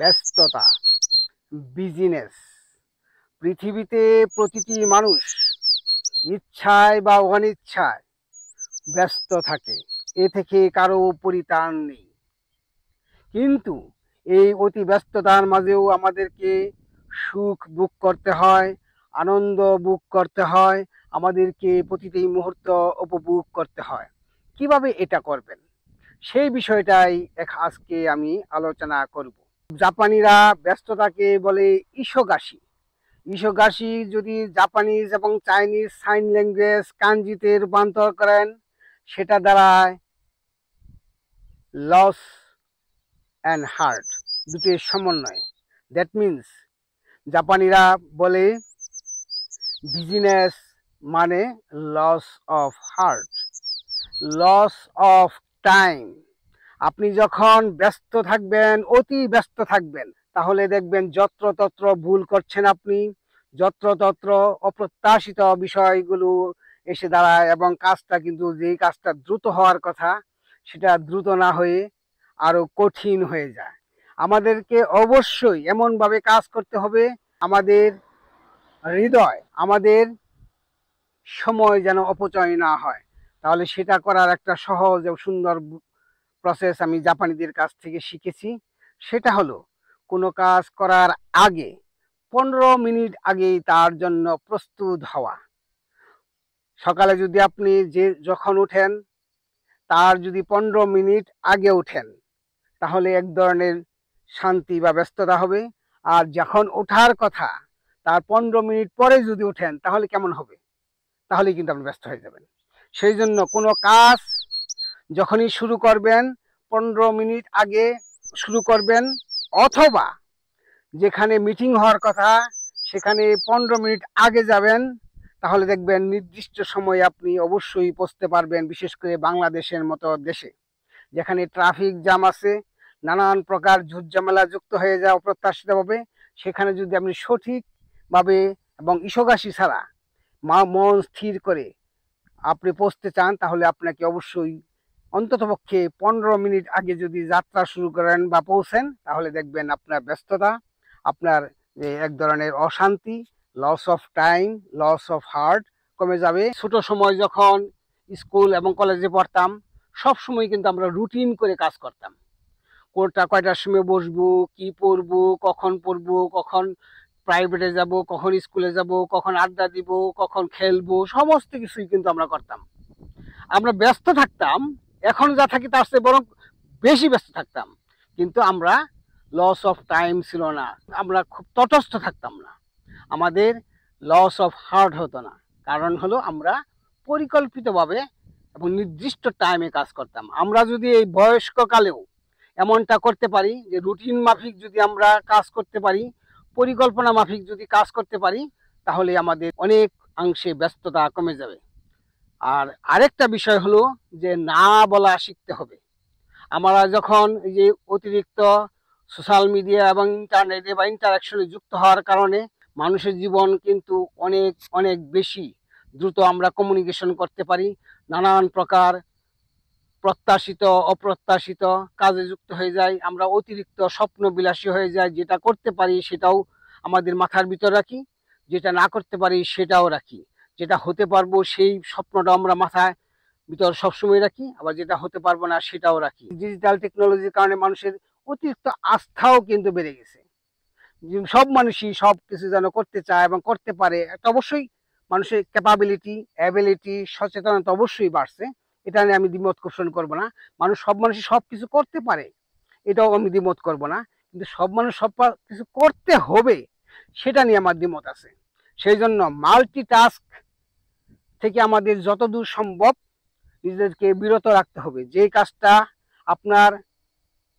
ব্যস্ততা বিজনেস পৃথিবীতে প্রতিটি মানুষ ইচ্ছায় বা অনিচ্ছায় ব্যস্ত থাকে এ থেকে কারো পরিত্রাণ নেই কিন্তু এই অতি ব্যস্ততার মাঝেও আমাদেরকে সুখ বুক করতে হয় আনন্দ বুক করতে হয় আমাদেরকে প্রতিটি মুহূর্ত উপভোগ করতে হয় কিভাবে এটা করবেন সেই বিষয়টাই এক আজকে আমি আলোচনা করব জাপানিরা ব্যস্ততাকে বলে ইসোগাসি ইসোগাসি যদি জাপানিজ এবং চাইনিজ সাইন ল্যাঙ্গুয়েজ কাঞ্জিতে রূপান্তর করেন সেটা দ্বারায় লস অ্যান্ড হার্ট দুটির সমন্বয় দ্যাট মিন্স জাপানিরা বলে বিজনেস মানে loss of heart loss of time আপনি যখন ব্যস্ত থাকবেন অতি ব্যস্ত থাকবেন তাহলে দেখবেন যত্রতত্র ভুল করছেন আপনি যত্রতত্র অপ্রত্যাশিত বিষয়গুলো এসে দাঁড়ায় এবং কাজটা কিন্তু যেই কাজটা দ্রুত হওয়ার কথা সেটা দ্রুত না হয়ে আরও কঠিন হয়ে যায় আমাদেরকে অবশ্যই এমনভাবে কাজ করতে হবে আমাদের হৃদয় আমাদের সময় যেন অপচয় না হয় তাহলে সেটা করার একটা সহজ ও সুন্দর প্রসেস আমি জাপানিদের কাছ থেকে শিখেছি সেটা হলো কোনো কাজ করার আগে পনেরো মিনিট আগেই তার জন্য প্রস্তুত হওয়া সকালে যদি আপনি যে যখন ওঠেন তার যদি পনেরো মিনিট আগে ওঠেন তাহলে এক ধরনের শান্তি বা ব্যস্ততা হবে আর যখন ওঠার কথা তার পনেরো মিনিট পরে যদি ওঠেন তাহলে কেমন হবে তাহলে কিন্তু আপনি ব্যস্ত হয়ে যাবেন সেই জন্য কোনো কাজ যখনই শুরু করবেন পনেরো মিনিট আগে শুরু করবেন অথবা যেখানে মিটিং হওয়ার কথা সেখানে পনেরো মিনিট আগে যাবেন তাহলে দেখবেন নির্দিষ্ট সময়ে আপনি অবশ্যই পৌঁছতে পারবেন বিশেষ করে বাংলাদেশের মতো দেশে যেখানে ট্রাফিক জ্যাম আছে নানান প্রকার ঝুটঝামেলা যুক্ত হয়ে যায় অপ্রত্যাশিতভাবে সেখানে যদি আপনি সঠিকভাবে এবং ইসগাসি ছাড়া মা মন স্থির করে আপনি পৌঁছতে চান তাহলে আপনাকে অবশ্যই অন্ততপক্ষে পনেরো মিনিট আগে যদি যাত্রা শুরু করেন বা পৌঁছেন তাহলে দেখবেন আপনার ব্যস্ততা আপনার এক ধরনের অশান্তি loss of time loss of heart কমে যাবে ছোট সময় যখন স্কুল এবং কলেজে পড়তাম সব সময় কিন্তু আমরা রুটিন করে কাজ করতাম কোনটা কয়টার সময় বসবো কি পড়বো কখন পড়বো কখন প্রাইভেটে যাব কখন স্কুলে যাব কখন আড্ডা দিব কখন খেলবো সমস্ত কিছুই কিন্তু আমরা করতাম আমরা ব্যস্ত থাকতাম এখন যা থাকি তার চেয়ে বরং বেশি ব্যস্ত থাকতাম কিন্তু আমরা লস অফ টাইম ছিল না আমরা খুব তটস্থ থাকতাম না আমাদের লস অফ হার্ট হতো না কারণ হলো আমরা পরিকল্পিতভাবে এবং নির্দিষ্ট টাইমে কাজ করতাম আমরা যদি এই বয়স্ককালেও এমনটা করতে পারি যে রুটিন মাফিক যদি আমরা কাজ করতে পারি পরিকল্পনা মাফিক যদি কাজ করতে পারি তাহলে আমাদের অনেক অংশে ব্যস্ততা কমে যাবে আর আরেকটা বিষয় হলো যে না বলা শিখতে হবে আমরা যখন যে অতিরিক্ত সোশ্যাল মিডিয়া এবং ইন্টারনেটে বা ইন্টারাকশনে যুক্ত হওয়ার কারণে মানুষের জীবন কিন্তু অনেক অনেক বেশি দ্রুত আমরা কমিউনিকেশন করতে পারি নানান প্রকার প্রত্যাশিত অপ্রত্যাশিত কাজে যুক্ত হয়ে যায় আমরা অতিরিক্ত স্বপ্ন বিলাসী হয়ে যায় যেটা করতে পারি সেটাও আমাদের মাথার ভিতর রাখি যেটা না করতে পারি সেটাও রাখি যেটা হতে পারবো সেই স্বপ্নটা আমরা মাথায় ভিতর সবসময় রাখি আবার যেটা হতে পারবো না সেটাও রাখি ডিজিটাল টেকনোলজির কারণে মানুষের অতিরিক্ত আস্থাও কিন্তু বেড়ে গেছে সব মানুষই সব কিছু যেন করতে চায় এবং করতে পারে এটা অবশ্যই মানুষের ক্যাপাবিলিটি অ্যাবিলিটি সচেতনতা অবশ্যই বাড়ছে এটা নিয়ে আমি দ্বিমত কোষণ করবো না মানুষ সব মানুষই সব কিছু করতে পারে এটাও আমি দ্বিমত করব না কিন্তু সব মানুষ সব কিছু করতে হবে সেটা নিয়ে আমার দ্বিমত আছে সেই জন্য মাল্টি টাস্ক থেকে আমাদের যতদূর সম্ভব নিজেদেরকে বিরত রাখতে হবে যে কাজটা আপনার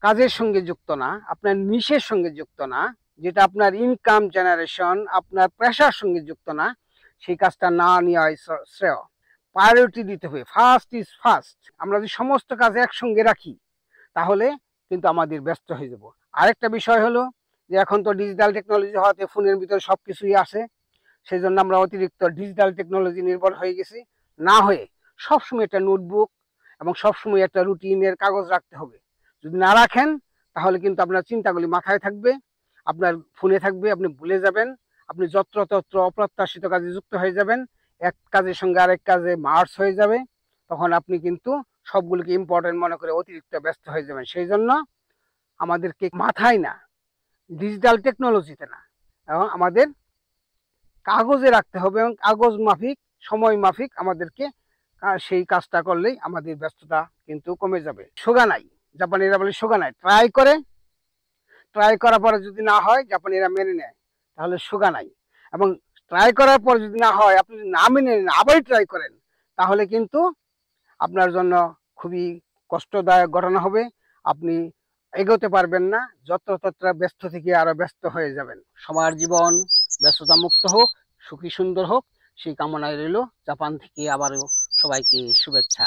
কাজের সঙ্গে যুক্ত না আপনার নিশের সঙ্গে যুক্ত না যেটা আপনার ইনকাম জেনারেশন আপনার পেশার সঙ্গে যুক্ত না সেই কাজটা না নেওয়াই শ্রেয় প্রায়োরিটি দিতে হবে ফার্স্ট ইজ ফার্স্ট আমরা যদি সমস্ত কাজ একসঙ্গে রাখি তাহলে কিন্তু আমাদের ব্যস্ত হয়ে যাব আরেকটা বিষয় হলো যে এখন তো ডিজিটাল টেকনোলজি হওয়াতে ফোনের ভিতরে সব কিছুই আসে সেই জন্য আমরা অতিরিক্ত ডিজিটাল টেকনোলজি নির্ভর হয়ে গেছি না হয়ে সবসময় একটা নোটবুক এবং সবসময় একটা রুটিনের কাগজ রাখতে হবে যদি না রাখেন তাহলে কিন্তু আপনার চিন্তাগুলি মাথায় থাকবে আপনার ফোনে থাকবে আপনি ভুলে যাবেন আপনি যত্রতত্র অপ্রত্যাশিত কাজে যুক্ত হয়ে যাবেন এক কাজের সঙ্গে আরেক কাজে মার্চ হয়ে যাবে তখন আপনি কিন্তু সবগুলিকে ইম্পর্টেন্ট মনে করে অতিরিক্ত ব্যস্ত হয়ে যাবেন সেই জন্য আমাদেরকে মাথায় না ডিজিটাল টেকনোলজিতে না এবং আমাদের কাগজে রাখতে হবে এবং কাগজ মাফিক সময় মাফিক আমাদেরকে সেই কাজটা করলেই আমাদের ব্যস্ততা কিন্তু কমে যাবে নাই জাপানিরা বলে নাই ট্রাই করে ট্রাই করার পরে যদি না হয় জাপানিরা মেনে নেয় তাহলে নাই এবং ট্রাই করার পর যদি না হয় আপনি যদি না মেনে নেন আবারই ট্রাই করেন তাহলে কিন্তু আপনার জন্য খুবই কষ্টদায়ক ঘটনা হবে আপনি এগোতে পারবেন না যত্রতত্র ব্যস্ত থেকে আরও ব্যস্ত হয়ে যাবেন সবার জীবন ব্যস্ততামুক্ত হোক সুখী সুন্দর হোক সেই কামনায় রইল জাপান থেকে আবারও সবাইকে শুভেচ্ছা